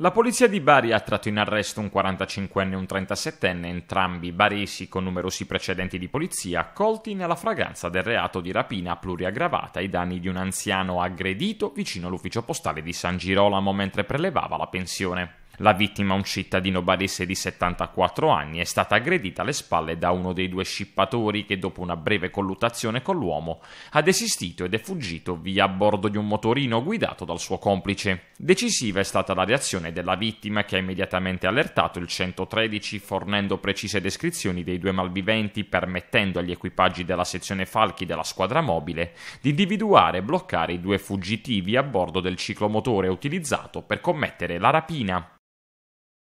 La polizia di Bari ha tratto in arresto un 45enne e un 37enne, entrambi baresi con numerosi precedenti di polizia, colti nella fragranza del reato di rapina pluriaggravata ai danni di un anziano aggredito vicino all'ufficio postale di San Girolamo mentre prelevava la pensione. La vittima, un cittadino barese di 74 anni, è stata aggredita alle spalle da uno dei due scippatori che dopo una breve colluttazione con l'uomo ha desistito ed è fuggito via a bordo di un motorino guidato dal suo complice. Decisiva è stata la reazione della vittima che ha immediatamente allertato il 113 fornendo precise descrizioni dei due malviventi permettendo agli equipaggi della sezione falchi della squadra mobile di individuare e bloccare i due fuggitivi a bordo del ciclomotore utilizzato per commettere la rapina.